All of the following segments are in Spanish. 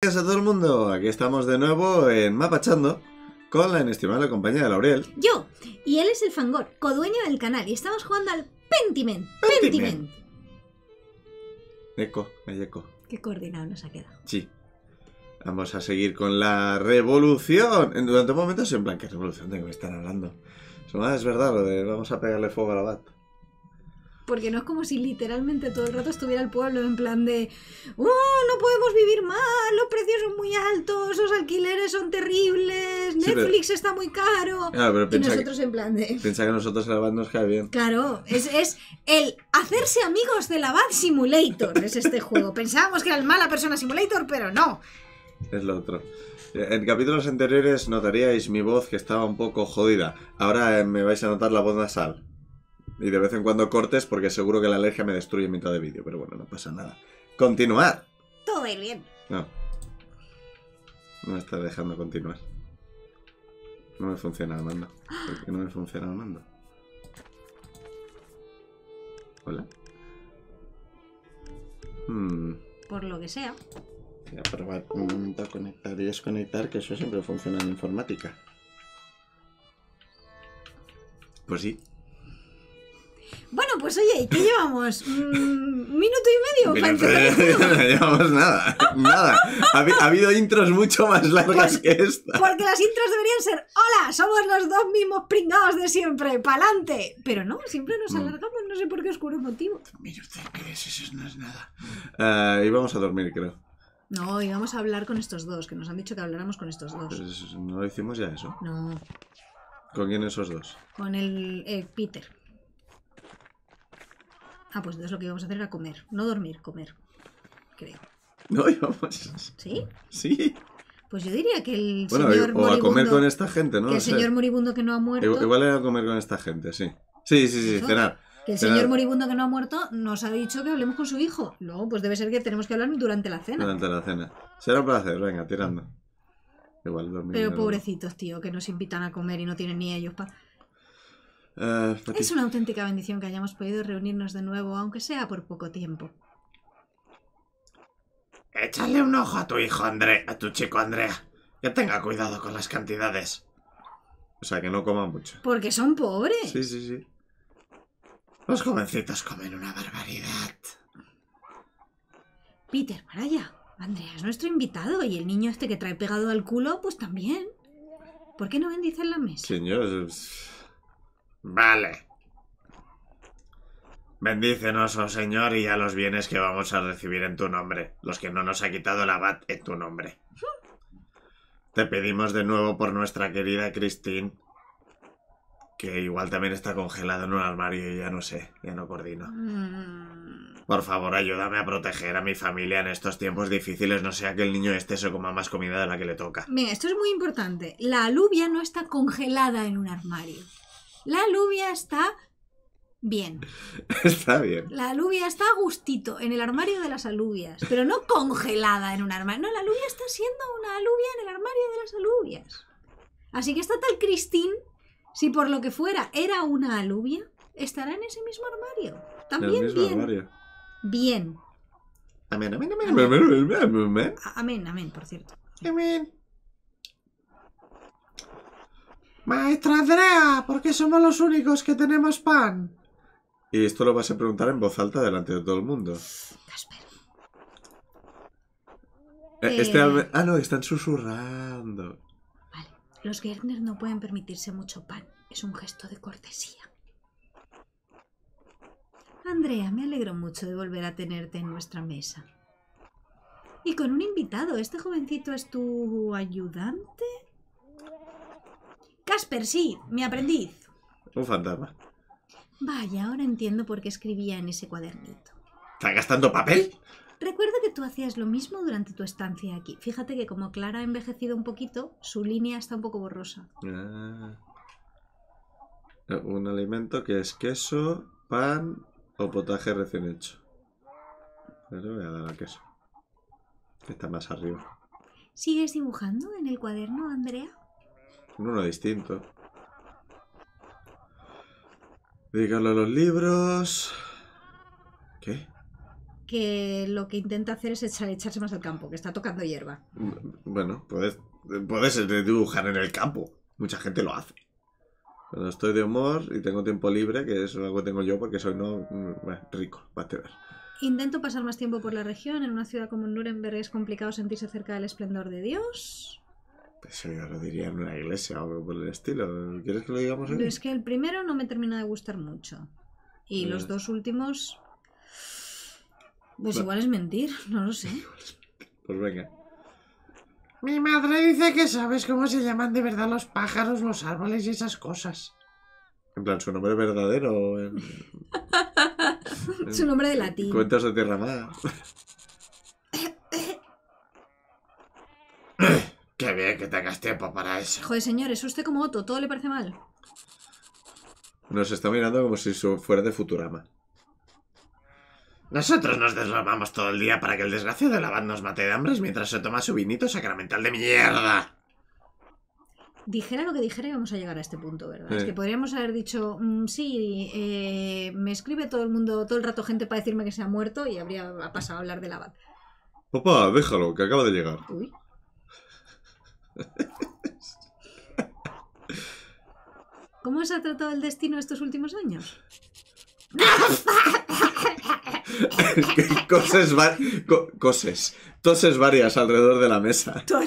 ¡Hola a todo el mundo, aquí estamos de nuevo en Mapachando con la inestimable compañía de Lauriel. Yo, y él es el Fangor, codueño del canal, y estamos jugando al Pentiment. Pentiment. Eco, hay eco. Qué coordinado nos ha quedado. Sí. Vamos a seguir con la revolución. En, durante un momento soy en plan, ¿qué revolución de que me están hablando? es verdad, lo de vamos a pegarle fuego a la bat porque no es como si literalmente todo el rato estuviera el pueblo en plan de, ¡Uh! No podemos vivir mal, los precios son muy altos, los alquileres son terribles, Netflix está muy caro. y nosotros en plan de... Piensa que nosotros la BAD nos cae bien. Claro, es, es el hacerse amigos de la Bad Simulator, es este juego. Pensábamos que era el mala persona Simulator, pero no. Es lo otro. Eh, en capítulos anteriores notaríais mi voz que estaba un poco jodida. Ahora eh, me vais a notar la voz nasal. Y de vez en cuando cortes porque seguro que la alergia me destruye en mitad de vídeo, pero bueno, no pasa nada. Continuar. Todo bien. No. No me está dejando continuar. No me funciona el mando. ¿Por qué no me funciona el mando? Hola. Hmm. Por lo que sea. Voy a probar un momento conectar y desconectar, que eso siempre funciona en informática. Pues sí, bueno, pues oye, ¿y ¿qué llevamos? ¿Un mm, minuto y medio? Para llevamos nada, nada. Ha, habido intros mucho más largas pues, que esta. Porque las intros deberían ser, hola, somos los dos mismos pringados de siempre, pa'lante. Pero no, siempre nos mm. alargamos, no sé por qué oscuro motivo. Mire usted qué es, eso no es nada. Eh, y vamos a dormir, creo. No, íbamos a hablar con estos dos, que nos han dicho que habláramos con estos dos. Pues, ¿No hicimos ya eso? No. ¿Con quién esos dos? Con el eh, Peter. Ah, pues entonces lo que íbamos a hacer era comer. No dormir, comer. Creo. No, íbamos. Pues, ¿Sí? Sí. Pues yo diría que el bueno, señor o a comer con esta gente, ¿no? Que el señor moribundo que no ha muerto... Igual era comer con esta gente, sí. Sí, sí, sí, cenar. Que el señor moribundo que no ha muerto nos ha dicho que hablemos con su hijo. No, pues debe ser que tenemos que hablar durante la cena. Durante la cena. Será un placer, venga, tirando. Igual dormir. Pero pobrecitos, tío, que nos invitan a comer y no tienen ni ellos para... Eh, es una auténtica bendición que hayamos podido reunirnos de nuevo, aunque sea por poco tiempo. Échale un ojo a tu hijo André, a tu chico Andrea. Que tenga cuidado con las cantidades. O sea, que no coma mucho. Porque son pobres. Sí, sí, sí. Los jovencitos comen una barbaridad. Peter, para allá. Andrea es nuestro invitado y el niño este que trae pegado al culo, pues también. ¿Por qué no bendice en la mesa? Señor... Vale. Bendícenos, oh Señor, y a los bienes que vamos a recibir en tu nombre, los que no nos ha quitado el abad en tu nombre. Te pedimos de nuevo por nuestra querida Christine, que igual también está congelada en un armario y ya no sé, ya no coordino. Mm. Por favor, ayúdame a proteger a mi familia en estos tiempos difíciles, no sea que el niño este se coma más comida de la que le toca. Mira, esto es muy importante. La alubia no está congelada en un armario. La alubia está bien. Está bien. La alubia está a gustito, en el armario de las alubias, pero no congelada en un armario. No, la alubia está siendo una alubia en el armario de las alubias. Así que esta tal Cristín, si por lo que fuera era una alubia, estará en ese mismo armario. También mismo bien. Armario. Bien. Amén, amén, amén, amén, amén, amén, amén, amén, amén por cierto. Amén. Maestra Andrea, ¿por qué somos los únicos que tenemos pan? Y esto lo vas a preguntar en voz alta delante de todo el mundo. Casper. Eh, eh, este ah, no, están susurrando. Vale. Los Gertner no pueden permitirse mucho pan. Es un gesto de cortesía. Andrea, me alegro mucho de volver a tenerte en nuestra mesa. Y con un invitado. ¿Este jovencito es tu ayudante? Casper, sí, mi aprendiz. Un fantasma. Vaya, ahora entiendo por qué escribía en ese cuadernito. ¿Está gastando papel? Recuerdo que tú hacías lo mismo durante tu estancia aquí. Fíjate que como Clara ha envejecido un poquito, su línea está un poco borrosa. Ah. Un alimento que es queso, pan o potaje recién hecho. Pero voy a dar a queso. está más arriba. ¿Sigues dibujando en el cuaderno, Andrea? uno distinto. Dedicarlo a los libros. ¿Qué? Que lo que intenta hacer es echar, echarse más al campo, que está tocando hierba. Bueno, puedes, puedes dibujar en el campo. Mucha gente lo hace. Cuando estoy de humor y tengo tiempo libre, que es algo que tengo yo porque soy no mm, rico, va a ver. Intento pasar más tiempo por la región. En una ciudad como Nuremberg es complicado sentirse cerca del esplendor de Dios. Pues eso yo lo diría en una iglesia o algo por el estilo. ¿Quieres que lo digamos ahí? Es que el primero no me termina de gustar mucho. Y los dos últimos. Pues igual es mentir, no lo sé. Pues venga. Mi madre dice que sabes cómo se llaman de verdad los pájaros, los árboles y esas cosas. En plan, su nombre verdadero. su nombre de latín. Cuentos de Tierra Qué bien que tengas tiempo para eso. Joder, señor, es usted como Otto, todo le parece mal. Nos está mirando como si fuera de Futurama. Nosotros nos desramamos todo el día para que el desgraciado de banda nos mate de hambre mientras se toma su vinito sacramental de mierda. Dijera lo que dijera íbamos a llegar a este punto, ¿verdad? Es que podríamos haber dicho, mm, sí, eh, me escribe todo el mundo, todo el rato gente para decirme que se ha muerto y habría pasado a hablar de lavad Papá, déjalo, que acaba de llegar. Uy. ¿Cómo se ha tratado el destino estos últimos años? cosas, toses varias alrededor de la mesa. Toda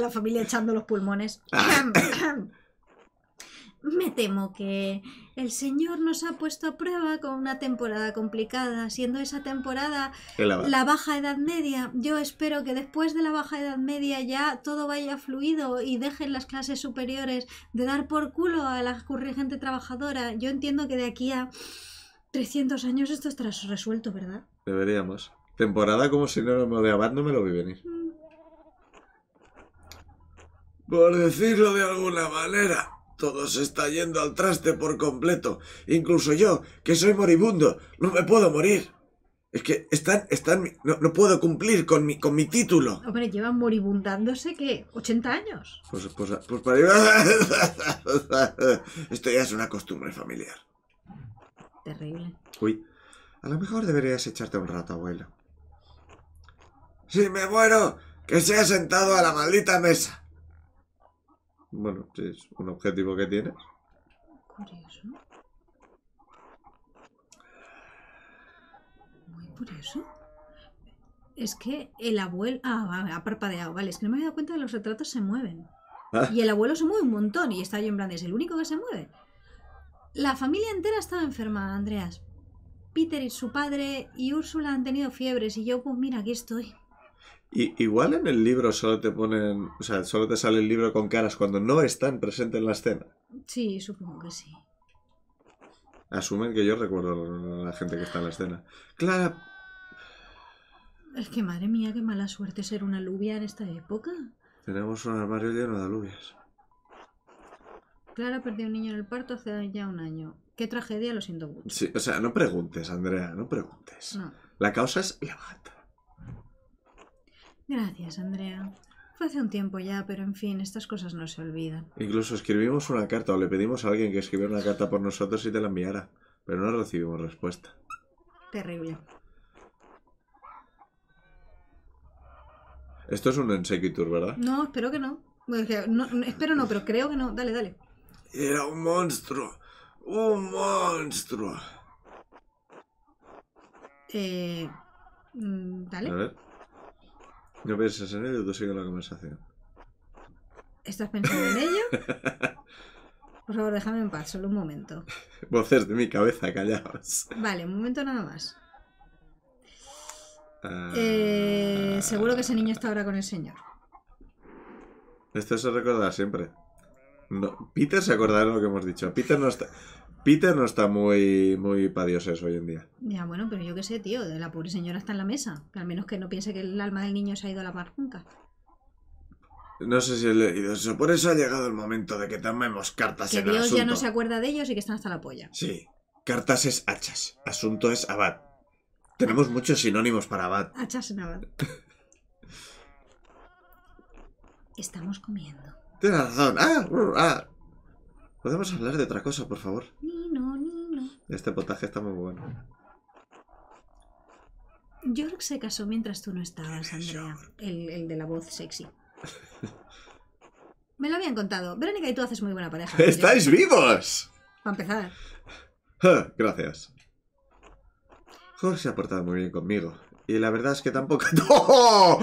la, familia echando los pulmones. Ah. Me temo que el Señor nos ha puesto a prueba con una temporada complicada, siendo esa temporada la baja edad media. Yo espero que después de la baja edad media ya todo vaya fluido y dejen las clases superiores de dar por culo a la gente trabajadora. Yo entiendo que de aquí a 300 años esto estará resuelto, ¿verdad? Deberíamos. Temporada como si no de Abad no me lo vi venir. Mm. Por decirlo de alguna manera. Todo se está yendo al traste por completo. Incluso yo, que soy moribundo, no me puedo morir. Es que están, están, no, puedo cumplir con mi, con mi título. Hombre, llevan moribundándose ¿qué? 80 años. Pues, pues, pues Esto ya es una costumbre familiar. Terrible. Uy, a lo mejor deberías echarte un rato, abuelo. Si me muero, que sea sentado a la maldita mesa. Bueno, es un objetivo que tienes. Curioso. Muy curioso. Es que el abuelo. Ah, ha parpadeado, vale. Es que no me he dado cuenta de que los retratos se mueven. Ah. Y el abuelo se mueve un montón. Y está yo en plan, es el único que se mueve. La familia entera estaba enferma, Andreas. Peter y su padre y Úrsula han tenido fiebres. Y yo, pues mira, aquí estoy igual en el libro solo te ponen, o sea, solo te sale el libro con caras cuando no están presentes en la escena. Sí, supongo que sí. Asumen que yo recuerdo a la gente que está en la escena. Clara. Es que madre mía, qué mala suerte ser una alubia en esta época. Tenemos un armario lleno de alubias. Clara perdió un niño en el parto hace ya un año. Qué tragedia, lo siento mucho. Sí, o sea, no preguntes, Andrea, no preguntes. La causa es la bata. Gracias, Andrea. Fue hace un tiempo ya, pero en fin, estas cosas no se olvidan. Incluso escribimos una carta o le pedimos a alguien que escribiera una carta por nosotros y te la enviara, pero no recibimos respuesta. Terrible. Esto es un Ensequitur, ¿verdad? No, espero que no. Espero no, pero creo que no. Dale, dale. Era un monstruo. Un monstruo. Eh, mm, dale. A ver. No piensas en ello tú sigues la conversación. ¿Estás pensando en ello? Por favor, déjame en paz, solo un momento. Voces de mi cabeza, callaos. Vale, un momento nada más. Ah. Eh, seguro que ese niño está ahora con el señor. Esto se recordará siempre. No, Peter se acordará de lo que hemos dicho. Peter no está. Peter no está muy, muy para eso hoy en día. Ya, bueno, pero yo qué sé, tío, la pobre señora está en la mesa. Que al menos que no piense que el alma del niño se ha ido a la mar nunca. No sé si he leído eso. Por eso ha llegado el momento de que tomemos cartas que en el asunto. Que Dios ya no se acuerda de ellos y que están hasta la polla. Sí. Cartas es hachas. Asunto es abad. Tenemos muchos sinónimos para abad. Hachas en abad. Estamos comiendo. Tienes razón. Ah, ah. Podemos hablar de otra cosa, por favor. Nino, no, Este potaje está muy bueno. York se casó mientras tú no estabas, Andrea. El, de la voz sexy. Me lo habían contado. Verónica y tú haces muy buena pareja. ¡Estáis vivos! Para empezar. gracias. Jorge se ha portado muy bien conmigo. Y la verdad es que tampoco...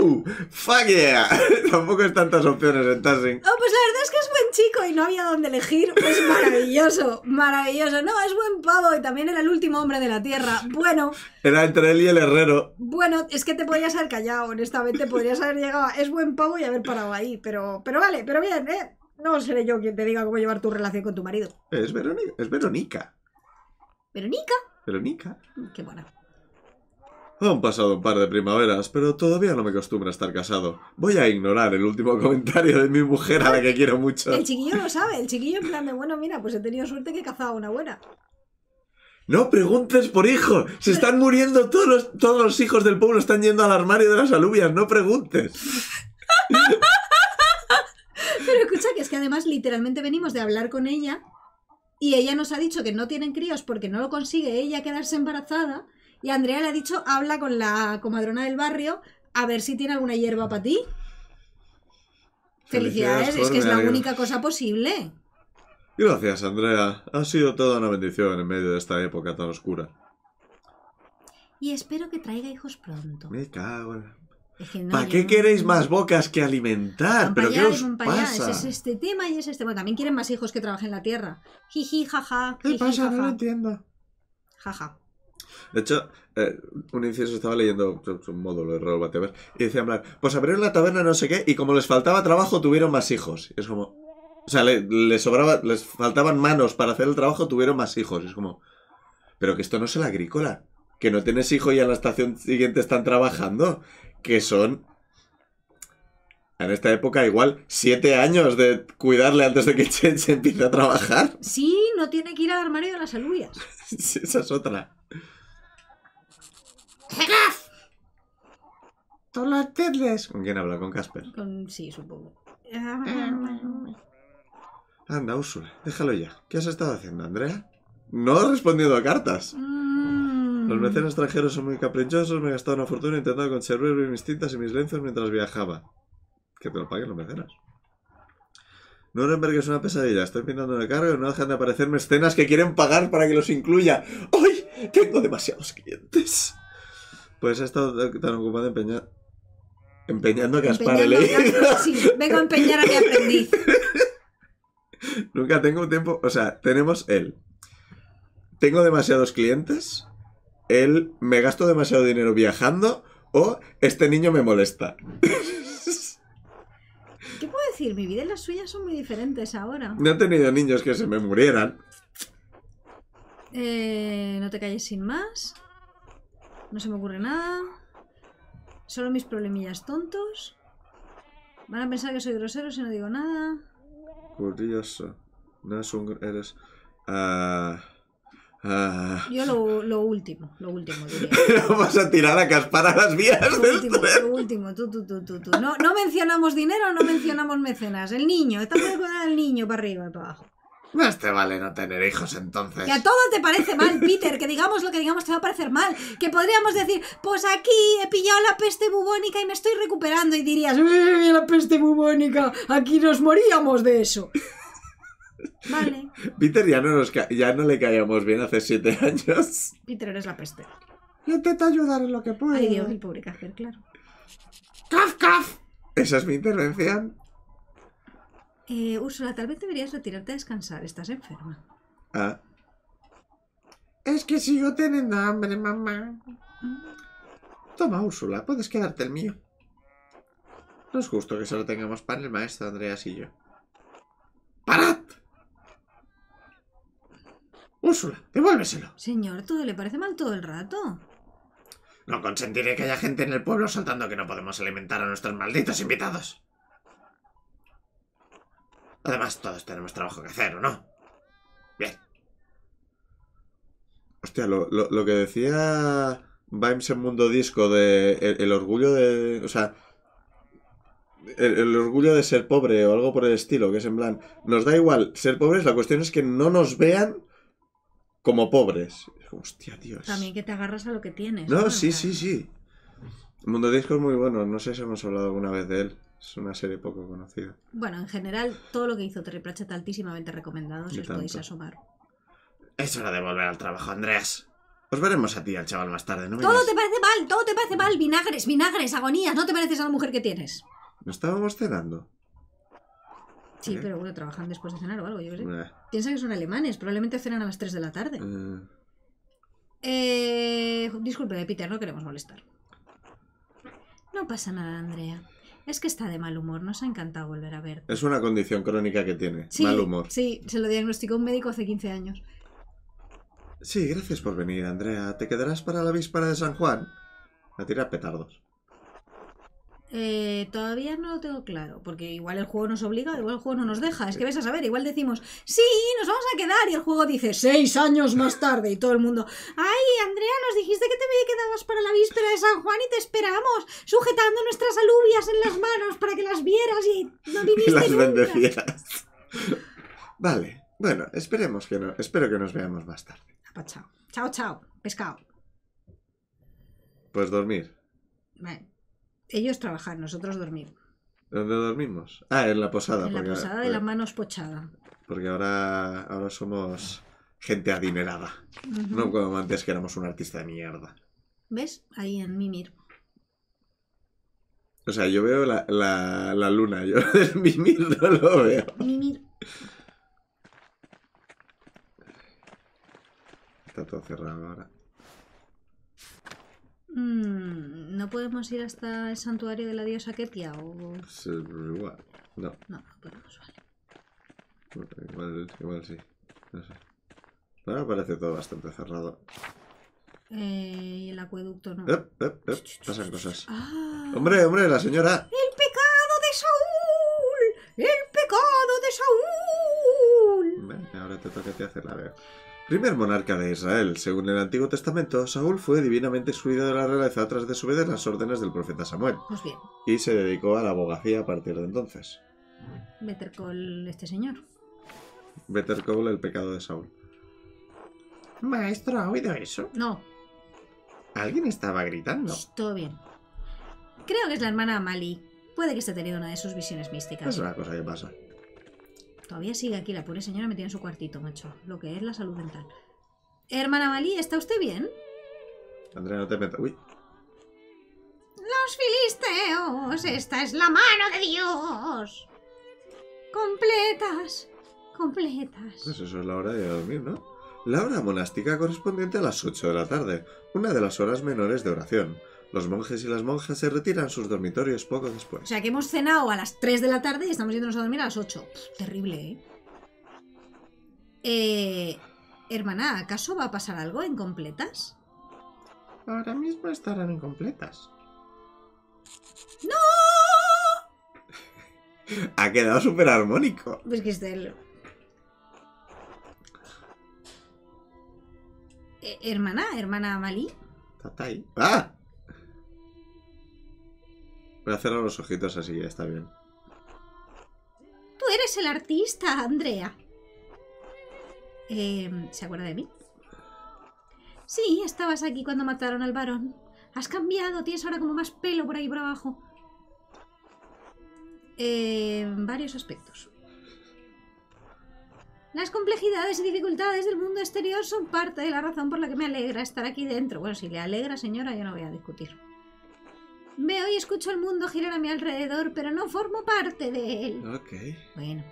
¡Uh! ¡Fuck yeah! tampoco es tantas opciones en Tarsing. Oh, pues la verdad es que chico y no había dónde elegir, Es pues maravilloso, maravilloso. No, es buen pavo y también era el último hombre de la tierra. Bueno. Era entre él y el herrero. Bueno, es que te podrías haber callado, honestamente, podrías haber llegado. Es buen pavo y haber parado ahí, pero, pero vale, pero bien, ¿eh? No seré yo quien te diga cómo llevar tu relación con tu marido. Es Verónica. Es Verónica. ¿Verónica? Verónica. Qué buena. Han pasado un par de primaveras, pero todavía no me acostumbro a estar casado. Voy a ignorar el último comentario de mi mujer a la que quiero mucho. El chiquillo lo sabe, el chiquillo en plan de, bueno, mira, pues he tenido suerte que he una buena. No preguntes por hijos, se están muriendo todos todos los hijos del pueblo, están yendo al armario de las alubias, no preguntes. pero escucha, que es que además literalmente venimos de hablar con ella y ella nos ha dicho que no tienen críos porque no lo consigue ella quedarse embarazada y Andrea le ha dicho, habla con la comadrona del barrio a ver si tiene alguna hierba para ti. Felicidades, es que es la única cosa posible. Gracias, Andrea. Ha sido toda una bendición en medio de esta época tan oscura. Y espero que traiga hijos pronto. Me cago en... ¿Para qué queréis más bocas que alimentar? ¿Pero qué os pasa? es este tema y es este tema. También quieren más hijos que trabajen en la tierra. Jiji, jaja. ¿Qué pasa? No lo entiendo. Jaja. De hecho, eh, un incienso estaba leyendo un módulo de Raúl y decía, pues abrieron la taberna no sé qué y como les faltaba trabajo tuvieron más hijos. es como, o sea, le, sobraba, les faltaban manos para hacer el trabajo, tuvieron más hijos. es como, pero que esto no es el agrícola. Que no tienes hijo y en la estación siguiente están trabajando. Que son en esta época igual siete años de cuidarle antes de que Chen se empiece a trabajar. Sí, no tiene que ir al armario de las alubias. esa es otra. Todos ¿Con quién habla? ¿Con Casper? Con... Sí, supongo. Anda, Úrsula, déjalo ya. ¿Qué has estado haciendo, Andrea? No respondido a cartas. Mm. Los mecenas extranjeros son muy caprichosos. Me he gastado una fortuna intentando conservar mis tintas y mis lenzos mientras viajaba. Que te lo paguen los mecenas. Nuremberg es una pesadilla. Estoy pintando una carga y no dejan de aparecerme escenas que quieren pagar para que los incluya. ¡Ay! Tengo demasiados clientes. Pues he estado tan ocupado empeñando a Gaspar el Sí, vengo a empeñar a mi aprendiz. Nunca tengo tiempo. O sea, tenemos él. Tengo demasiados clientes. Él me gasto demasiado dinero viajando. O este niño me molesta. ¿Qué puedo decir? Mi vida y las suyas son muy diferentes ahora. No he tenido niños que se me murieran. Eh, no te calles sin más. No se me ocurre nada. Solo mis problemillas tontos. Van a pensar que soy grosero si no digo nada. curioso No es un... Eres... Ah, ah. Yo lo, último, lo último. Diría. vas a tirar a caspar a las vías lo último, Lo último, No, mencionamos dinero, no mencionamos mecenas. El niño, estamos con el niño para arriba y para abajo. Más te vale no tener hijos entonces. Que a todo te parece mal, Peter, que digamos lo que digamos te va a parecer mal. Que podríamos decir, pues aquí he pillado la peste bubónica y me estoy recuperando. Y dirías, ¡Eh, la peste bubónica! Aquí nos moríamos de eso. Vale. Peter ya no, nos ya no le caíamos bien hace siete años. Peter, eres la peste. Yo intento ayudar en lo que puedo. Ay Dios, el pobre claro. ¡Caf, caf! Esa es mi intervención. Eh, Úrsula, tal vez deberías retirarte a descansar. Estás enferma. Ah. Es que sigo teniendo hambre, mamá. Toma, Úrsula, puedes quedarte el mío. No es justo que solo tengamos pan el maestro Andreas y yo. ¡Parad! Úrsula, devuélveselo. Señor, todo le parece mal todo el rato. No consentiré que haya gente en el pueblo soltando que no podemos alimentar a nuestros malditos invitados. Además, todos tenemos trabajo que hacer, ¿o no? Bien. Hostia, lo, que decía Vimes en Mundo Disco de el, orgullo de... O sea, el, orgullo de ser pobre o algo por el estilo, que es en plan, nos da igual ser pobres, la cuestión es que no nos vean como pobres. Hostia, Dios. También que te agarras a lo que tienes. No, sí, sí, sí. mundo disco es muy bueno, no sé si hemos hablado alguna vez de él. Es una serie poco conocida. Bueno, en general, todo lo que hizo Terry Pratchett altísimamente recomendado, si os podéis asomar. Es hora de volver al trabajo, Andrés. Os veremos a ti, al chaval, más tarde, ¿no? Todo te parece mal, todo te parece mal. Vinagres, vinagres, agonías. No te pareces a la mujer que tienes. ¿No estábamos cenando? Sí, ¿Eh? pero bueno, trabajan después de cenar o algo, yo qué sé. Eh. Piensa que son alemanes, probablemente cenan a las 3 de la tarde. Eh. eh, disculpe, Peter, no queremos molestar. No pasa nada, Andrea es que está de mal humor, nos ha encantado volver a ver. Es una condición crónica que tiene, mal humor. Sí, se lo diagnosticó un médico hace 15 años. Sí, gracias por venir, Andrea. ¿Te quedarás para la víspera de San Juan? A tirar petardos. Eh, todavía no lo tengo claro, porque igual el juego nos obliga, igual el juego no nos deja. Es que ves a saber, igual decimos, sí, nos vamos a quedar, y el juego dice, seis años más tarde, y todo el mundo, ay, Andrea, nos dijiste que te quedabas para la víspera de San Juan y te esperamos, sujetando nuestras alubias en las manos para que las vieras y no viviste. Y las Vale, bueno, esperemos que no, espero que nos veamos más tarde. Apa, chao. Chao, chao, pescado. Pues dormir. Vale ellos trabajan, nosotros dormimos. ¿Dónde dormimos? Ah, en la posada. En la posada de la manos pochadas. Porque ahora, ahora somos gente adinerada. No como antes que éramos un artista de mierda. ¿Ves? Ahí en Mimir. O sea, yo veo la, luna. Yo en Mimir no lo veo. Mimir. Está todo cerrado ahora. Mm, ¿No podemos ir hasta el santuario de la diosa Ketia? O... igual, no. No, no podemos, vale. igual, igual sí, no sé. Ahora parece todo bastante cerrado. Eh, el acueducto no. Pasan cosas. Ah. ¡Hombre, hombre, la señora! ¡El pecado de Saúl! ¡El pecado de Saúl! Ven, ahora te toca a ti hacer la veo. Primer monarca de Israel, según el Antiguo Testamento, Saúl fue divinamente excluido de la realeza tras desobedecer las órdenes del profeta Samuel. Pues bien. Y se dedicó a la abogacía a partir de entonces. Better Call este señor. Better Call el pecado de Saúl. Maestro, ¿ha oído eso? No. Alguien estaba gritando. Pues todo bien. Creo que es la hermana Mali. Puede que esté teniendo una de sus visiones místicas. Es una cosa que pasa. Todavía sigue aquí la pobre señora metida en su cuartito, macho. Lo que es la salud mental. Hermana Malí, ¿está usted bien? Andrea, no te metas. Uy. Los filisteos, esta es la mano de Dios. Completas, completas. Pues eso es la hora de dormir, ¿no? La hora monástica correspondiente a las 8 de la tarde, una de las horas menores de oración. Los monjes y las monjas se retiran a sus dormitorios poco después. O sea que hemos cenado a las 3 de la tarde y estamos yéndonos a dormir a las 8. terrible, ¿eh? ¿eh? Hermana, ¿acaso va a pasar algo en completas? Ahora mismo estarán incompletas. ¡No! ha quedado súper armónico. Pues que es del... eh, hermana, hermana Malí. ¿Tatai? ¡Ah! Voy a cerrar los ojitos así, ya está bien. Tú eres el artista, Andrea. Eh, ¿Se acuerda de mí? Sí, estabas aquí cuando mataron al varón. Has cambiado, tienes ahora como más pelo por ahí por abajo. En eh, varios aspectos. Las complejidades y dificultades del mundo exterior son parte de la razón por la que me alegra estar aquí dentro. Bueno, si le alegra, señora, yo no voy a discutir. Veo y escucho el mundo girar a mi alrededor, pero no formo parte de él. Ok. Bueno.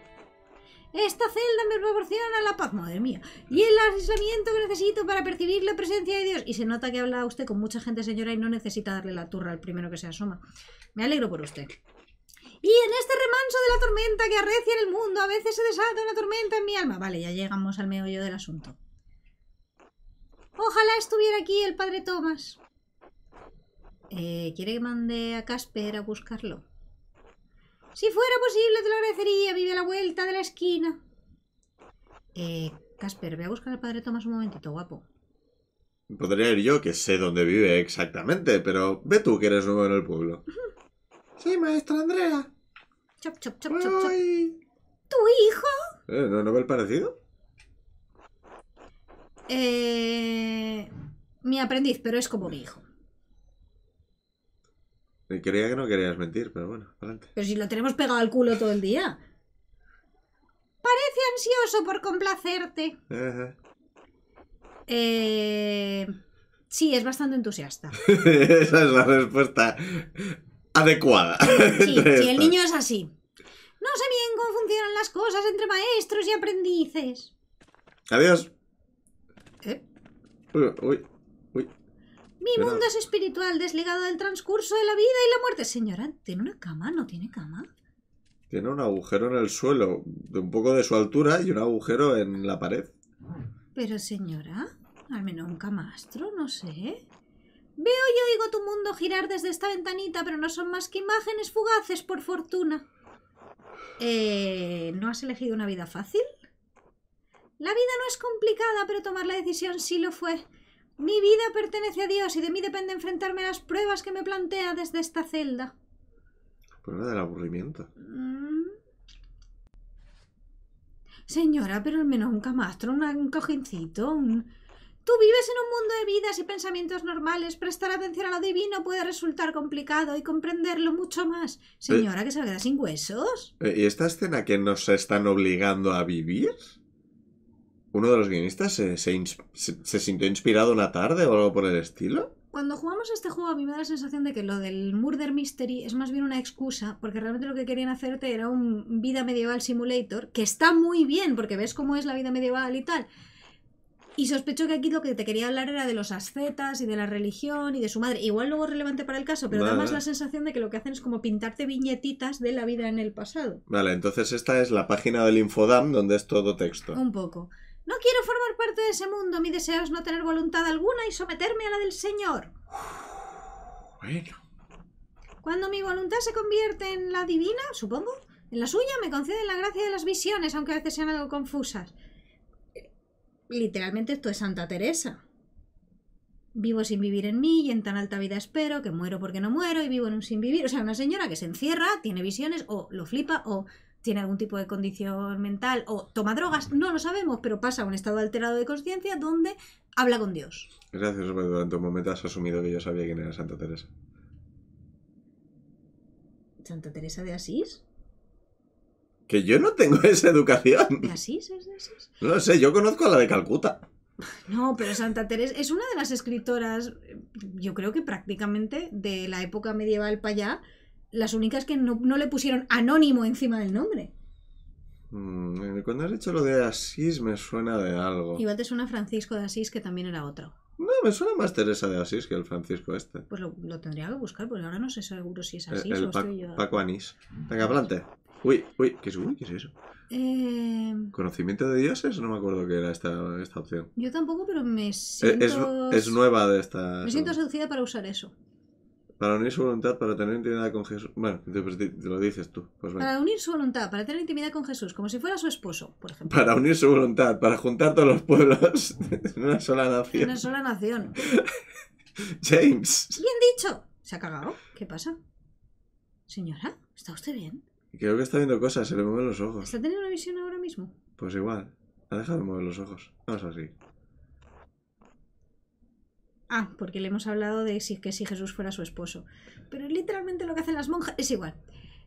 Esta celda me proporciona la paz, madre mía, y el aislamiento que necesito para percibir la presencia de Dios. Y se nota que habla usted con mucha gente, señora, y no necesita darle la turra al primero que se asoma. Me alegro por usted. Y en este remanso de la tormenta que arrecia en el mundo, a veces se desata una tormenta en mi alma. Vale, ya llegamos al meollo del asunto. Ojalá estuviera aquí el padre Tomás. Eh, ¿Quiere que mande a Casper a buscarlo? Si fuera posible, te lo agradecería. Vive a la vuelta de la esquina. Eh, Casper, ve a buscar al padre Tomás un momentito, guapo. Podría ir yo, que sé dónde vive exactamente, pero ve tú que eres nuevo en el pueblo. Sí, maestra Andrea. Chop, chop, chop, chop, ¿Tu hijo? Eh, ¿no, ¿No ve el parecido? Eh, mi aprendiz, pero es como mi hijo. Quería que no querías mentir, pero bueno, adelante. Pero si lo tenemos pegado al culo todo el día. Parece ansioso por complacerte. Eh, sí, es bastante entusiasta. Esa es la respuesta adecuada. Sí, el niño es así. No sé bien cómo funcionan las cosas entre maestros y aprendices. Adiós. ¿Eh? Uy, uy. Mi mundo es espiritual, desligado del transcurso de la vida y la muerte. Señora, ¿tiene una cama? ¿No tiene cama? Tiene un agujero en el suelo, de un poco de su altura, y un agujero en la pared. Pero señora, al menos un camastro, no sé. Veo y oigo tu mundo girar desde esta ventanita, pero no son más que imágenes fugaces, por fortuna. Eh, ¿No has elegido una vida fácil? La vida no es complicada, pero tomar la decisión sí lo fue. Mi vida pertenece a Dios y de mí depende enfrentarme a las pruebas que me plantea desde esta celda. Prueba del aburrimiento. Mm. Señora, pero al menos un camastro, un cojincito, Tú vives en un mundo de vidas y pensamientos normales. Prestar atención a lo divino puede resultar complicado y comprenderlo mucho más. Eh. Señora, que se queda sin huesos. Eh, ¿Y esta escena que nos están obligando a vivir? uno de los guionistas se, sintió inspirado una tarde o algo por el estilo? Cuando jugamos este juego a mí me da la sensación de que lo del Murder Mystery es más bien una excusa, porque realmente lo que querían hacerte era un vida medieval simulator, que está muy bien, porque ves cómo es la vida medieval y tal. Y sospecho que aquí lo que te quería hablar era de los ascetas y de la religión y de su madre. Igual luego es relevante para el caso, pero da más la sensación de que lo que hacen es como pintarte viñetitas de la vida en el pasado. Vale, entonces esta es la página del Infodam donde es todo texto. Un poco. No quiero formar parte de ese mundo. Mi deseo es no tener voluntad alguna y someterme a la del Señor. Bueno. Cuando mi voluntad se convierte en la divina, supongo, en la suya, me conceden la gracia de las visiones, aunque a veces sean algo confusas. Eh, literalmente esto es Santa Teresa. Vivo sin vivir en mí y en tan alta vida espero que muero porque no muero y vivo en un sin vivir. O sea, una señora que se encierra, tiene visiones o lo flipa o tiene algún tipo de condición mental o toma drogas, no lo sabemos, pero pasa a un estado alterado de conciencia donde habla con Dios. Gracias, porque durante un momento has asumido que yo sabía quién era Santa Teresa. ¿Santa Teresa de Asís? Que yo no tengo esa educación. ¿De Asís? ¿Es de Asís? No sé, yo conozco a la de Calcuta. No, pero Santa Teresa es una de las escritoras, yo creo que prácticamente de la época medieval para allá, las únicas que no, le pusieron anónimo encima del nombre. Mm, eh, cuando has dicho lo de Asís me suena de algo. Igual te suena Francisco de Asís, que también era otro. No, me suena más Teresa de Asís que el Francisco este. Pues lo, tendría que buscar, porque ahora no sé seguro si es Asís o yo... Paco Anís. Venga, adelante. Uy, uy, ¿qué es, eso? Eh, ¿Conocimiento de dioses? No me acuerdo que era esta, esta opción. Yo tampoco, pero me eh, siento... Es, nueva de esta... Me siento seducida para usar eso. Para unir su voluntad para tener intimidad con Jesús. Bueno, te, pues, te, lo dices tú. Pues para unir su voluntad, para tener intimidad con Jesús, como si fuera su esposo, por ejemplo. Para unir su voluntad, para juntar todos los pueblos en una sola nación. En una sola nación. James. Bien dicho. Se ha cagado. ¿Qué pasa? Señora, ¿está usted bien? Creo que está viendo cosas, se le mueven los ojos. ¿Está teniendo una visión ahora mismo? Pues igual. Ha dejado de mover los ojos. Vamos así. Ah, porque le hemos hablado de que si Jesús fuera su esposo. Pero literalmente lo que hacen las monjas es igual.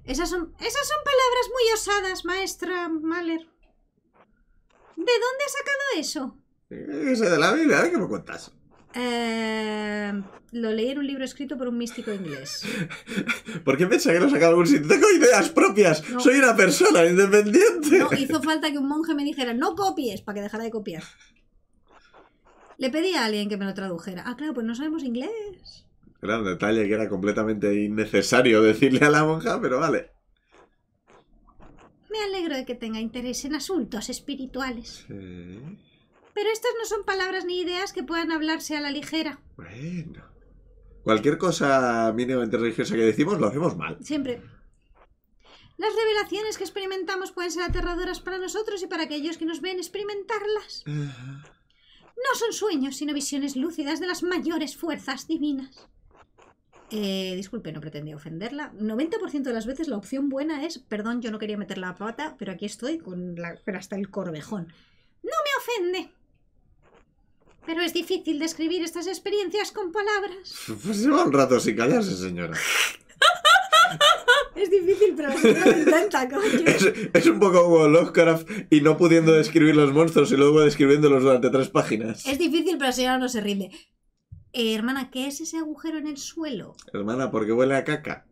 Esas son, esas son palabras muy osadas, maestra Mahler. ¿De dónde ha sacado eso? Esa de la Biblia, ¿qué me cuentas? Eh, lo leí en un libro escrito por un místico inglés. ¿Por qué pensé que lo sacaba algún sitio? Tengo ideas propias. Soy una persona independiente. No, hizo falta que un monje me dijera, no copies, para que dejara de copiar. Le pedí a alguien que me lo tradujera. Ah, claro, pues no sabemos inglés. Gran detalle que era completamente innecesario decirle a la monja, pero vale. Me alegro de que tenga interés en asuntos espirituales. Sí. Pero estas no son palabras ni ideas que puedan hablarse a la ligera. Bueno. Cualquier cosa mínimamente religiosa que decimos lo hacemos mal. Siempre. Las revelaciones que experimentamos pueden ser aterradoras para nosotros y para aquellos que nos ven experimentarlas. Uh no son sueños, sino visiones lúcidas de las mayores fuerzas divinas. Eh, disculpe, no pretendía ofenderla. 90% de las veces la opción buena es, perdón, yo no quería meter la pata, pero aquí estoy con la, pero hasta el corvejón. No me ofende. Pero es difícil describir estas experiencias con palabras. Pues lleva un rato sin callarse, señora. Es difícil, pero la señora coño. Es, es, un poco como Lovecraft y no pudiendo describir los monstruos y luego describiéndolos durante tres páginas. Es difícil, pero la señora no se rinde. Eh, hermana, ¿qué es ese agujero en el suelo? Hermana, porque huele a caca.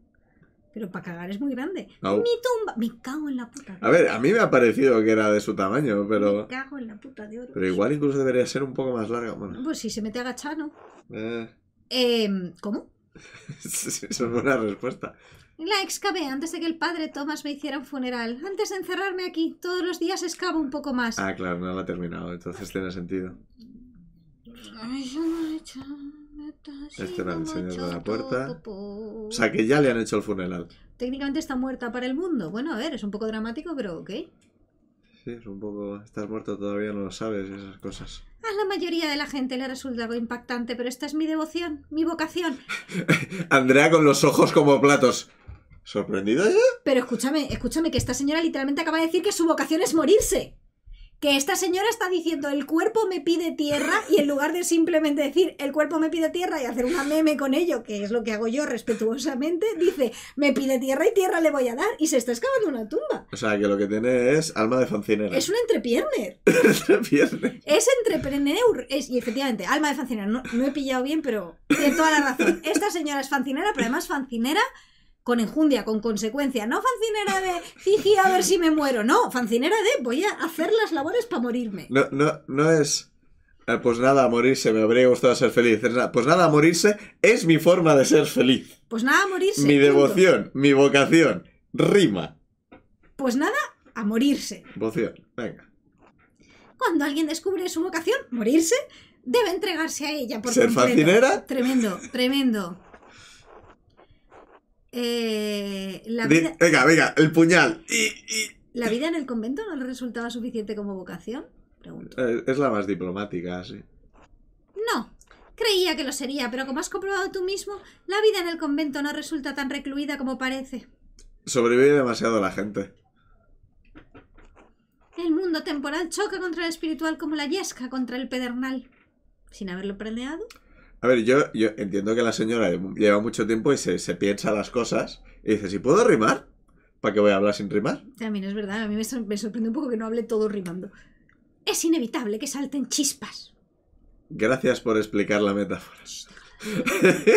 Pero para cagar es muy grande. Mi tumba. Me cago en la puta. A ver, a mí me ha parecido que era de su tamaño, pero. Me cago en la puta de oro. Pero igual incluso debería ser un poco más larga. Bueno. Pues si se mete agachado. Eh, em, ¿Cómo? Esa es una buena respuesta. La excavé antes de que el padre Thomas me hiciera un funeral. Antes de encerrarme aquí, todos los días excavo un poco más. Ah, claro, no la ha terminado, entonces tiene sentido. Este era el señor de la puerta. O sea, que ya le han hecho el funeral. Técnicamente está muerta para el mundo. Bueno, a ver, es un poco dramático, pero ok. Sí, es un poco... Estás muerto, todavía no lo sabes esas cosas. A la mayoría de la gente le resulta algo impactante, pero esta es mi devoción, mi vocación. Andrea con los ojos como platos. ¿Sorprendida ya? Pero escúchame, escúchame, que esta señora literalmente acaba de decir que su vocación es morirse. Que esta señora está diciendo, el cuerpo me pide tierra, y en lugar de simplemente decir, el cuerpo me pide tierra y hacer una meme con ello, que es lo que hago yo respetuosamente, dice, me pide tierra y tierra le voy a dar, y se está excavando una tumba. O sea, que lo que tiene es alma de fancinera. Es un entrepierner. Es entrepreneur. Es, y efectivamente, alma de fancinera. No, no he pillado bien, pero tiene toda la razón. Esta señora es fancinera, pero además fancinera con enjundia, con consecuencia. No fancinera de Fiji, a ver si me muero. No, fancinera de voy a hacer las labores para morirme. No, no, no es. Eh, pues nada, a morirse, me habría gustado ser feliz. Pues nada, a morirse es mi forma de ser feliz. Pues nada, a morirse. Mi devoción, mi vocación, rima. Pues nada, a morirse. Vocación, venga. Cuando alguien descubre su vocación, morirse, debe entregarse a ella por ser fancinera? Tremendo, tremendo. Eh, la vida... venga, venga, el puñal. ¿La vida en el convento no le resultaba suficiente como vocación? Eh, es la más diplomática, sí. No, creía que lo sería, pero como has comprobado tú mismo, la vida en el convento no resulta tan recluida como parece. Sobrevive demasiado la gente. El mundo temporal choca contra el espiritual como la yesca contra el pedernal. Sin haberlo planeado. A ver, yo, entiendo que la señora lleva mucho tiempo y se, piensa las cosas y dice, ¿si puedo rimar? ¿Para qué voy a hablar sin rimar? También es verdad, a mí me, sorprende un poco que no hable todo rimando. Es inevitable que salten chispas. Gracias por explicar la metáfora.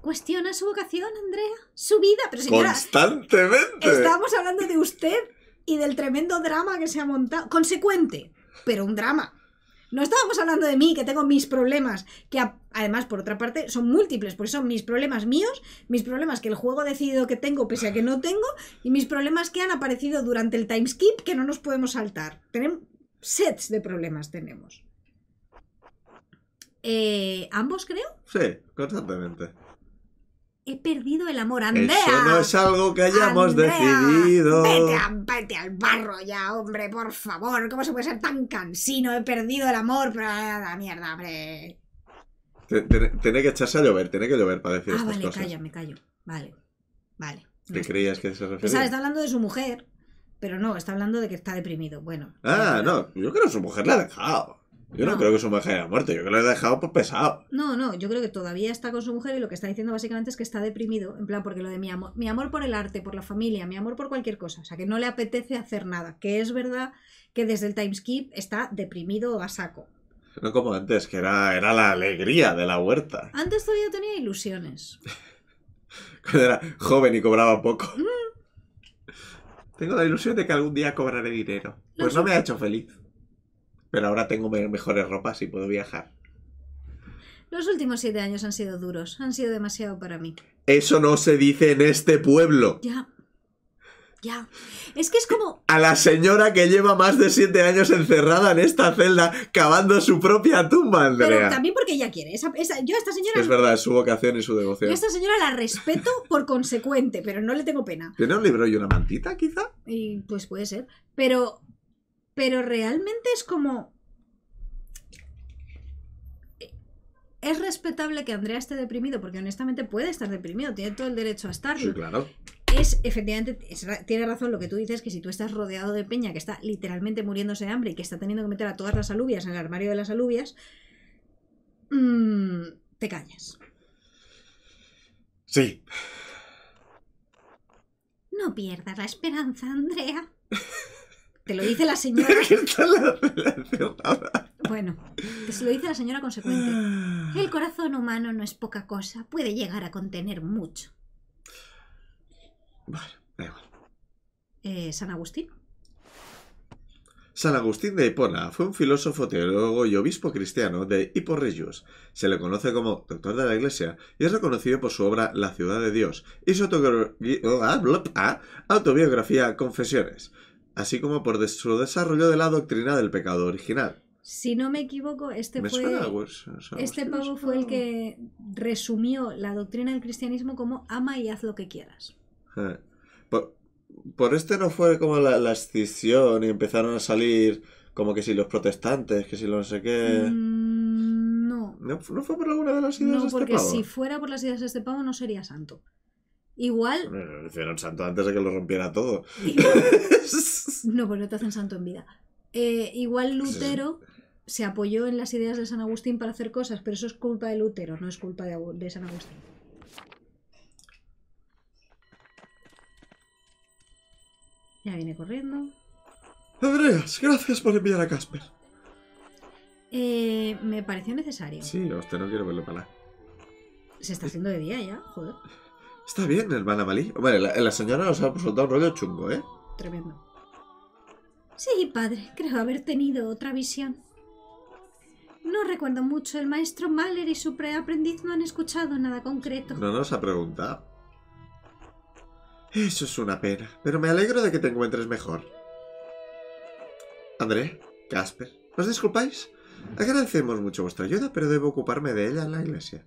¿Cuestiona su vocación, Andrea? ¿Su vida? Pero ¡Constantemente! Estábamos hablando de usted y del tremendo drama que se ha montado. Consecuente, pero un drama. No estábamos hablando de mí, que tengo mis problemas, que además, por otra parte, son múltiples, porque son mis problemas míos, mis problemas que el juego ha decidido que tengo pese a que no tengo, y mis problemas que han aparecido durante el time skip que no nos podemos saltar. Tenemos sets de problemas tenemos. Eh, ¿Ambos creo? Sí, constantemente he perdido el amor, Andrea. Eso no es algo que hayamos decidido. Vete, al barro ya, hombre, por favor. ¿Cómo se puede ser tan cansino? He perdido el amor, pero la mierda, hombre. Tiene que echarse a llover, tiene que llover para decir ah, vale, cosas. me callo. Vale, vale. ¿Qué creías que se refería? sea, está hablando de su mujer, pero no, está hablando de que está deprimido. Bueno. Ah, eh, no, yo creo que su mujer la ha dejado. Yo no, creo que su mujer haya muerto, yo creo que lo he dejado por pues, pesado. No, no, yo creo que todavía está con su mujer y lo que está diciendo básicamente es que está deprimido, en plan, porque lo de mi amor, mi amor por el arte, por la familia, mi amor por cualquier cosa, o sea, que no le apetece hacer nada, que es verdad que desde el timeskip está deprimido a saco. No como antes, que era, era la alegría de la huerta. Antes todavía tenía ilusiones. Cuando era joven y cobraba poco. Mm. Tengo la ilusión de que algún día cobraré dinero. Pues no me ha hecho feliz. Pero ahora tengo mejores ropas y puedo viajar. Los últimos siete años han sido duros, han sido demasiado para mí. Eso no se dice en este pueblo. Ya. Ya. Es que es como. A la señora que lleva más de siete años encerrada en esta celda, cavando su propia tumba, Andrea. Pero también porque ella quiere. yo a esta señora. Es verdad, es su vocación y su devoción. Yo a esta señora la respeto por consecuente, pero no le tengo pena. ¿Tiene un libro y una mantita, quizá? Y, pues puede ser. Pero pero realmente es como... Es respetable que Andrea esté deprimido, porque honestamente puede estar deprimido, tiene todo el derecho a estarlo. Sí, claro. Es, efectivamente, tiene razón lo que tú dices, que si tú estás rodeado de peña que está literalmente muriéndose de hambre y que está teniendo que meter a todas las alubias en el armario de las alubias, mm, te callas. Sí. No pierdas la esperanza, Andrea. Te lo dice la señora. Bueno, te lo dice la señora consecuente. El corazón humano no es poca cosa, puede llegar a contener mucho. Vale, da igual. Eh, San Agustín. San Agustín de Hipona fue un filósofo, teólogo y obispo cristiano de Hippo Se le conoce como doctor de la Iglesia y es reconocido por su obra La Ciudad de Dios y su ah, ah, autobiografía Confesiones así como por su desarrollo de la doctrina del pecado original. Si no me equivoco, este, fue, este pavo fue el que resumió la doctrina del cristianismo como ama y haz lo que quieras. Por, este no fue como la, la, escisión y empezaron a salir como que si los protestantes, que si lo no sé qué... Mm, no. no. fue por alguna de las ideas de este pavo? No, porque si fuera por las ideas de este pavo no sería santo. Igual. hicieron santo antes de que lo rompiera todo. no, pues no te hacen santo en vida. Eh, igual Lutero se apoyó en las ideas de San Agustín para hacer cosas, pero eso es culpa de Lutero, no es culpa de, San Agustín. Ya viene corriendo. Andreas, gracias por enviar a Casper. Eh, me pareció necesario. Sí, hostia, no quiero verlo para. Se está haciendo de día ya, joder. Está bien, hermana Malí. Bueno, la, la señora nos ha soltado un rollo chungo, ¿eh? Tremendo. Sí, padre, creo haber tenido otra visión. No recuerdo mucho. El maestro Mahler y su preaprendiz no han escuchado nada concreto. No nos ha preguntado. Eso es una pena, pero me alegro de que te encuentres mejor. André, Casper, ¿nos disculpáis? Agradecemos mucho vuestra ayuda, pero debo ocuparme de ella en la iglesia.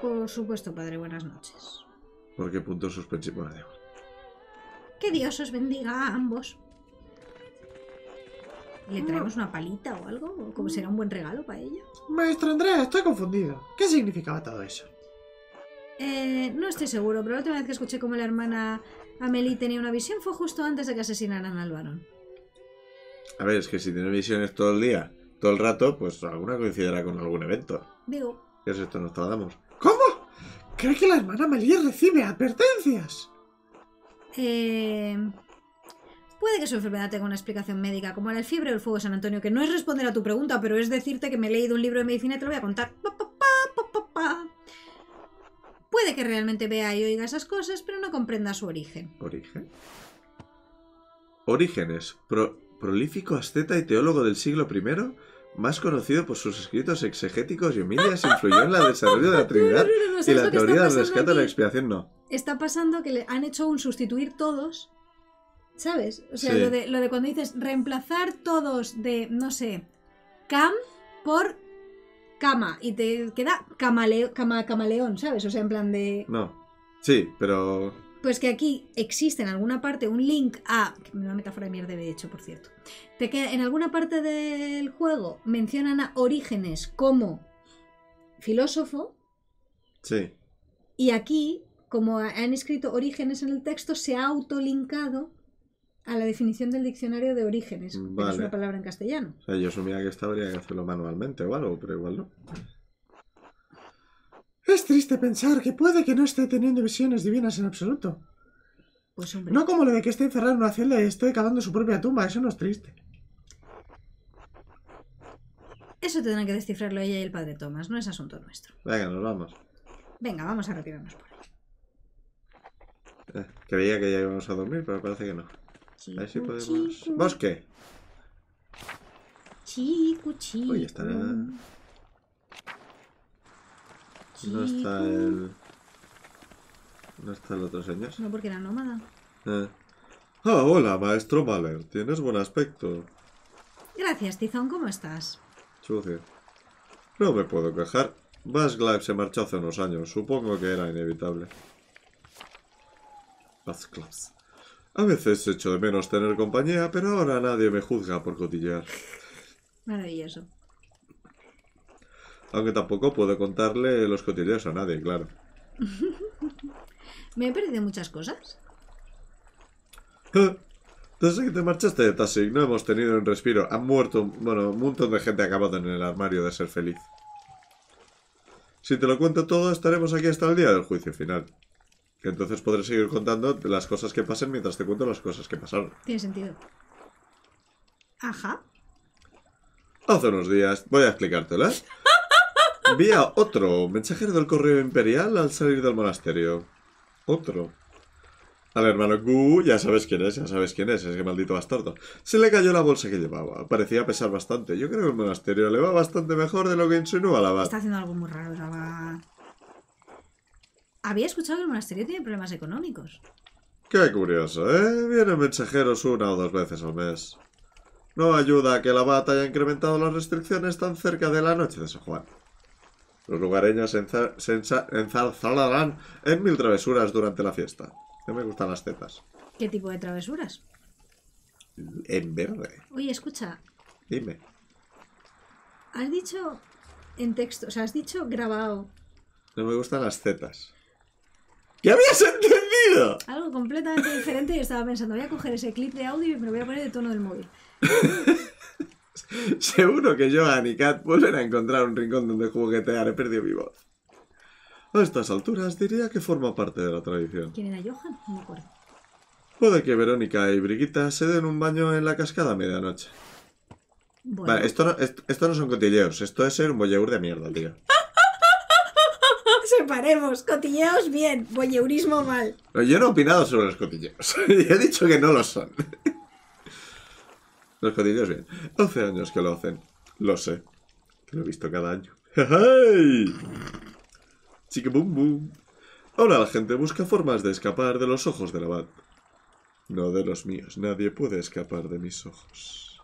Por supuesto, padre, buenas noches. ¿Por qué punto me digo? Que Dios os bendiga a ambos. ¿Le traemos una palita o algo? ¿Como será un buen regalo para ella? Maestro Andrea, estoy confundido. ¿Qué significaba todo eso? Eh, no estoy seguro, pero la última vez que escuché cómo la hermana Amelie tenía una visión fue justo antes de que asesinaran al varón. A ver, es que si tiene visiones todo el día, todo el rato, pues alguna coincidirá con algún evento. Digo. ¿Qué es esto, tardamos. ¡¿Cree que la hermana María recibe advertencias. Eh... Puede que su enfermedad tenga una explicación médica, como la el fiebre o el fuego San Antonio, que no es responder a tu pregunta, pero es decirte que me he leído un libro de medicina y te lo voy a contar. Puede que realmente vea y oiga esas cosas, pero no comprenda su origen. ¿Origen? Orígenes, prolífico asceta y teólogo del siglo I, más conocido por sus escritos exegéticos y humillas influyó en el desarrollo de la Trinidad y la teoría del rescate de la expiación no. Está pasando que le han hecho un sustituir todos, ¿sabes? O sea, lo, de, cuando dices reemplazar todos de, no sé, cam por cama y te queda camale, cama, camaleón, ¿sabes? O sea, en plan de... No, sí, pero pues que aquí existe en alguna parte un link a. Una metáfora de mierda de hecho, por cierto. De que en alguna parte del juego mencionan a Orígenes como filósofo. Sí. Y aquí, como han escrito Orígenes en el texto, se ha autolincado a la definición del diccionario de Orígenes, que es una palabra en castellano. O sea, yo asumía que esto habría que hacerlo manualmente o pero igual no. Es triste pensar que puede que no esté teniendo visiones divinas en absoluto. Pues, no como lo de que esté encerrado en una celda y esté cavando su propia tumba, eso no es triste. Eso tendrán que descifrarlo ella y el padre Tomás, no es asunto nuestro. Venga, nos vamos. Venga, vamos a retirarnos por ahí. Eh, creía que ya íbamos a dormir, pero parece que no. a ver si podemos. ¡Bosque! Chico, chico. Uy, estará. No está el. No está el otro señor. No, porque era nómada. Eh. Ah, hola, maestro Maler. Tienes buen aspecto. Gracias, Tizón. ¿Cómo estás? Chuzi. No me puedo quejar. Vasglive se marchó hace unos años. Supongo que era inevitable. Vasclaps. A veces echo de menos tener compañía, pero ahora nadie me juzga por cotillear. Maravilloso. Aunque tampoco puedo contarle los cotilleos a nadie, claro. Me he perdido muchas cosas. Entonces que te marchaste de no hemos tenido un respiro. Han muerto, bueno, un montón de gente acabado en el armario de ser feliz. Si te lo cuento todo, estaremos aquí hasta el día del juicio final. Que entonces podré seguir contando las cosas que pasen mientras te cuento las cosas que pasaron. Tiene sentido. Ajá. Hace unos días, voy a explicártelas. Envía otro, mensajero del correo imperial al salir del monasterio. Otro. Al hermano Gu, ya sabes quién es, ya sabes quién es, ese maldito bastardo. Se le cayó la bolsa que llevaba, parecía pesar bastante. Yo creo que el monasterio le va bastante mejor de lo que insinúa la bat. Está haciendo algo muy raro, la Había escuchado que el monasterio tiene problemas económicos. Qué curioso, ¿eh? Vienen mensajeros una o dos veces al mes. No ayuda a que la bata haya incrementado las restricciones tan cerca de la noche de San Juan. Los lugareños se enzarzarán en mil travesuras durante la fiesta. No me gustan las tetas. ¿Qué tipo de travesuras? En verde. Oye, escucha. Dime. Has dicho en texto, o sea, has dicho grabado. No me gustan las tetas. ¿Qué habías entendido? Algo completamente diferente y estaba pensando, voy a coger ese clip de audio y me lo voy a poner de tono del móvil. Seguro que Johan y Kat vuelven a encontrar un rincón donde juguetear. He perdido mi voz. A estas alturas diría que forma parte de la tradición. ¿Quién era Johan? No me acuerdo. Puede que Verónica y Brigitta se den un baño en la cascada a medianoche. Vale, esto no, son cotilleos, esto es ser un bolleur de mierda, tío. Separemos, cotilleos bien, bolleurismo mal. yo no he opinado sobre los cotilleos, Y he dicho que no lo son. Los bien. Hace años que lo hacen. Lo sé. Que lo he visto cada año. ¡Hey! Chique boom. boom. Ahora la gente busca formas de escapar de los ojos del abad. No de los míos. Nadie puede escapar de mis ojos.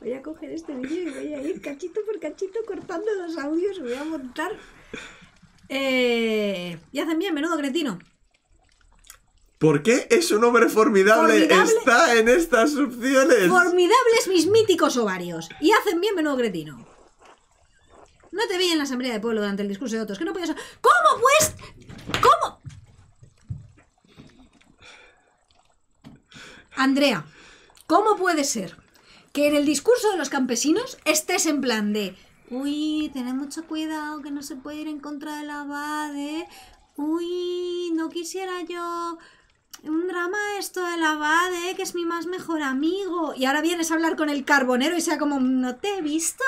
Voy a coger este vídeo y voy a ir cachito por cachito cortando los audios. Voy a montar. Eh, y hacen bien, menudo cretino. ¿Por qué es un hombre formidable, está en estas opciones? Formidables mis míticos ovarios. Y hacen bien menudo cretino. No te vi en la asamblea de pueblo durante el discurso de otros. Que no podías... ¿Cómo pues? ¿Cómo? Andrea, ¿cómo puede ser que en el discurso de los campesinos estés en plan de... Uy, tened mucho cuidado que no se puede ir en contra del abade. Uy, no quisiera yo un drama esto de Abad, eh, que es mi más mejor amigo. Y ahora vienes a hablar con el carbonero y sea como, no te he visto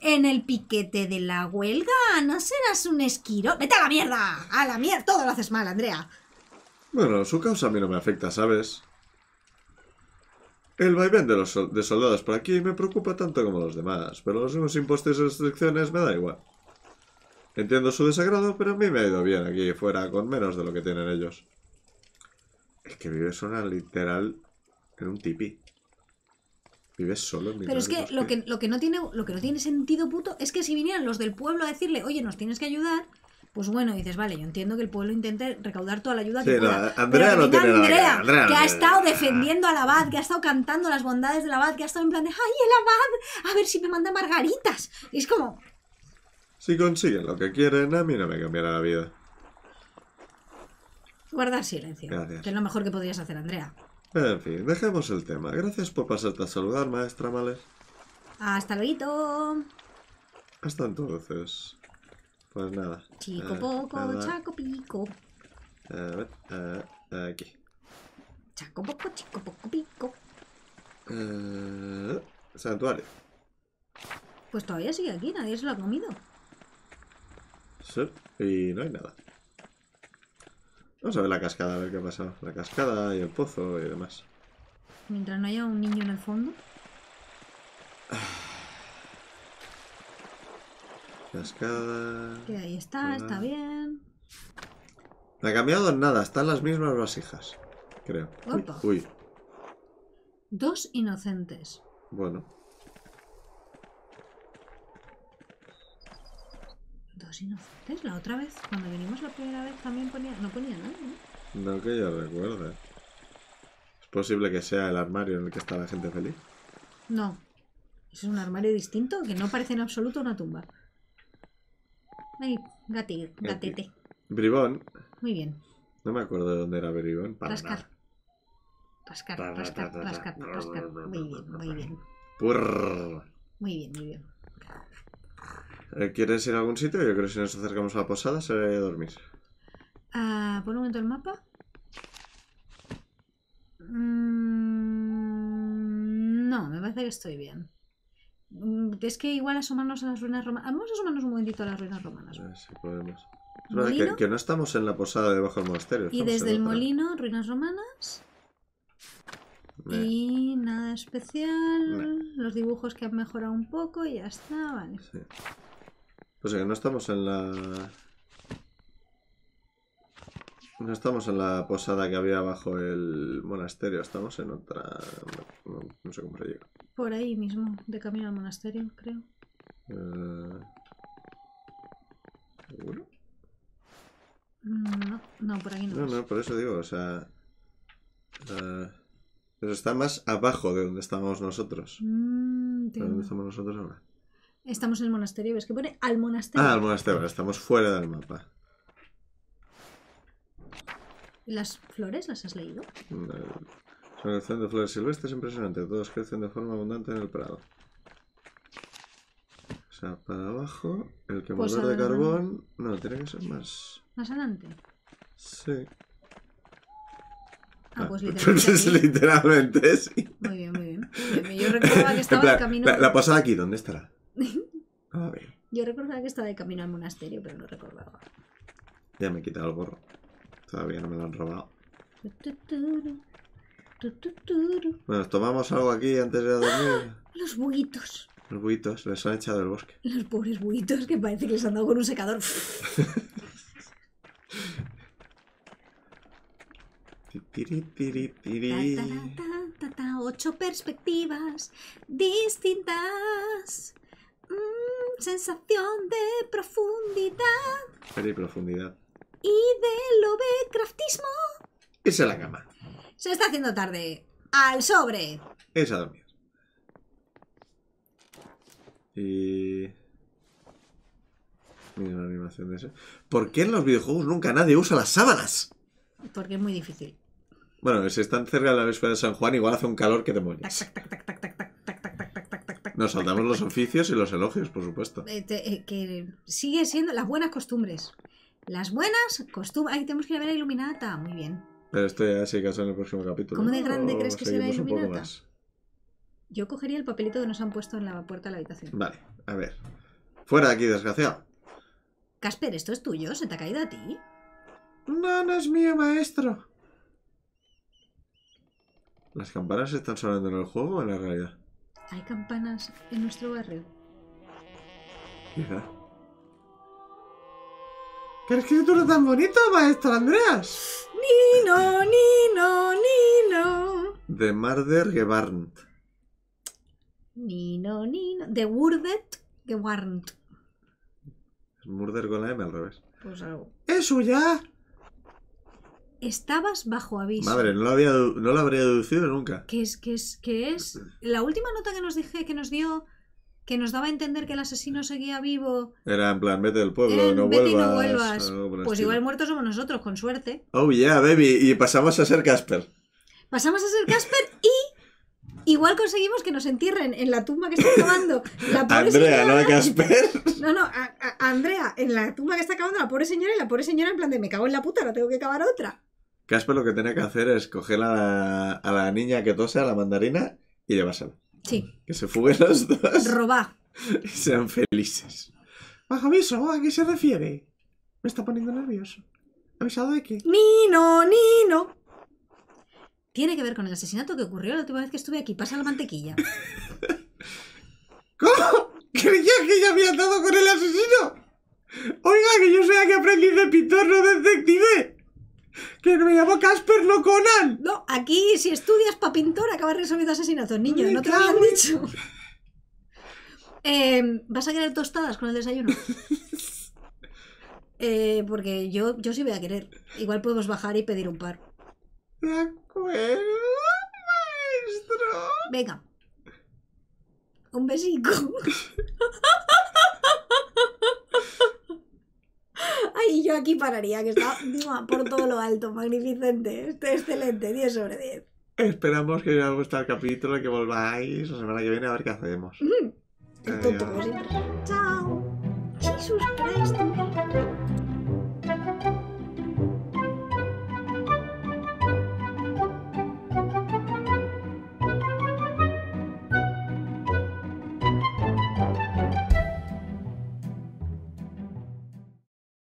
en el piquete de la huelga. No serás un esquiro. Vete a la mierda, a la mierda. Todo lo haces mal, Andrea. Bueno, su causa a mí no me afecta, ¿sabes? El vaivén de los de soldados por aquí me preocupa tanto como los demás, pero los mismos impuestos y restricciones me da igual. Entiendo su desagrado, pero a mí me ha ido bien aquí fuera con menos de lo que tienen ellos. Es que vives sola literal en un tipi. Vives solo en Pero es que lo, que no tiene sentido puto es que si vinieran los del pueblo a decirle, "Oye, nos tienes que ayudar", pues bueno, dices, vale, yo entiendo que el pueblo intente recaudar toda la ayuda que pueda. Andrea no tiene nada que, Andrea, que ha estado defendiendo al abad, que ha estado cantando las bondades del abad, que ha estado en plan de, ay, el abad, a ver si me manda margaritas. Y es como... Si consiguen lo que quieren, a mí no me cambiará la vida. Guardar silencio. Que es lo mejor que podrías hacer, Andrea. En fin, dejemos el tema. Gracias por pasarte a saludar, maestra Males. Hasta luego. Hasta entonces. Pues nada. Chico eh, poco, chaco pico. A eh, ver, eh, aquí. Chaco poco, chico poco, pico. santuario. Pues todavía sigue aquí, nadie se lo ha comido. Sí, y no hay nada. Vamos a ver la cascada, a ver qué ha pasado. La cascada y el pozo y demás. Mientras no haya un niño en el fondo. Cascada. Que ahí está, está bien. No ha cambiado nada, están las mismas vasijas, creo. Uy. Dos inocentes. Bueno. inocentes. La otra vez, cuando vinimos la primera vez, también ponía... No ponía nada, ¿no? No que yo recuerde. ¿Es posible que sea el armario en el que está la gente feliz? No. Es un armario distinto que no parece en absoluto una tumba. Ay, gatete. Bribón. Muy bien. No me acuerdo de dónde era Bribón. pascar pascar pascar pascar Muy bien, muy bien. Muy bien, muy bien. Eh, ¿Quieres ir a algún sitio? Yo creo que si nos acercamos a la posada se a dormir. Ah, por un momento el mapa. Mm, no, me parece que estoy bien. Mm, es que igual asomarnos a las ruinas romanas. Vamos a asomarnos un momentito a las ruinas romanas. Es que, que, no estamos en la posada debajo del monasterio. Y desde el molino, ruinas romanas. Y nada especial. Los dibujos que han mejorado un poco y ya está, vale sea que no estamos en la... No estamos en la posada que había abajo el monasterio, estamos en otra... No, sé cómo se llega. Por ahí mismo, de camino al monasterio, creo. Eh, ¿Seguro? No, no, por ahí no. No, no, por eso digo, o sea... Eh, pero está más abajo de donde estamos nosotros. Mm, de donde estamos nosotros ahora. Estamos en el monasterio, ¿ves que pone? Al monasterio. Ah, al monasterio, estamos fuera del mapa. ¿Y las flores las has leído? Son el centro de flores silvestres impresionante. Todos crecen de forma abundante en el prado. O sea, para abajo, el que pues de carbón... No, tiene que ser más... ¿Más adelante? Sí. Ah, pues ah, literalmente. literalmente, sí. Muy bien, muy bien. Yo recuerdo que estaba plan, el camino. La, pasada aquí, ¿dónde estará? Yo recordaba que estaba de camino al monasterio, pero no recordaba. Ya me he quitado el gorro. Todavía no me lo han robado. Bueno, tomamos algo aquí antes de dormir. Los buguitos. Los buitos, les han echado el bosque. Los pobres buitos que parece que les han dado con un secador. Ocho perspectivas distintas Mmm... sensación de profundidad. profundidad... Y de lobecraftismo... Esa es la cama. Se está haciendo tarde. Al sobre. Es a dormir. Y... Mira animación de ¿Por qué en los videojuegos nunca nadie usa las sábanas? Porque es muy difícil. Bueno, si están cerca de la víspera de San Juan, igual hace un calor que te nos saltamos los oficios y los elogios, por supuesto. Eh, eh, que sigue siendo las buenas costumbres. Las buenas costumbres. Ahí tenemos que ir a ver a Iluminata. Muy bien. Pero esto ya sí que en el próximo capítulo. ¿Cómo de grande crees que será Iluminata? Yo cogería el papelito que nos han puesto en la puerta de la habitación. Vale, a ver. Fuera de aquí, desgraciado. Casper, ¿esto es tuyo? ¿Se te ha caído a ti? No, no es mío, maestro. ¿Las campanas están sonando en el juego o en la realidad? ¿Hay campanas en nuestro barrio? ¿Qué ¿Qué ¿Qué que no tan bonito, maestro Andreas! ¡Nino, Nino, Nino! De Marder Gewarnt. Nino, Nino. De Wurdet Gewarnt. Murder con la M al revés. Pues algo. ¡Es suya! estabas bajo aviso. Madre, no lo, había, habría deducido nunca. Que es, que es, que es. La última nota que nos dije, que nos dio, que nos daba a entender que el asesino seguía vivo. Era en plan, vete del pueblo, no, vuelvas, Pues igual muertos somos nosotros, con suerte. Oh yeah, baby. Y pasamos a ser Casper. Pasamos a ser Casper y. Igual conseguimos que nos entierren en la tumba que está acabando la pobre Andrea, no Casper. No, no, Andrea, en la tumba que está acabando la pobre señora y la pobre señora en plan de me cago en la puta, la tengo que acabar otra. Casper lo que tiene que hacer es coger a, la, niña que tose, a la mandarina, y llevársela. Sí. Que se fuguen los dos. Robá. sean felices. Bajo aviso, ¿a qué se refiere? Me está poniendo nervioso. ¿Avisado de qué? Nino, Nino. Tiene que ver con el asesinato que ocurrió la última vez que estuve aquí. Pasa la mantequilla. ¿Cómo? Creía que ya había dado con el asesino. Oiga, que yo soy que aprendí de pintor, no detective. ¡Que me llamo Casper, no Conan! No, aquí si estudias para pintor acabas resolviendo asesinatos, niño, no te lo habían dicho. Em, ¿Vas a querer tostadas con el desayuno? Eh, porque yo, yo sí voy a querer. Igual podemos bajar y pedir un par. De acuerdo, maestro. Venga. Un besico. Ay, yo aquí pararía, que está por todo lo alto, magnificente, este, excelente, 10 sobre 10. Esperamos que os gustado el capítulo y que volváis la semana que viene a ver qué hacemos. Chao.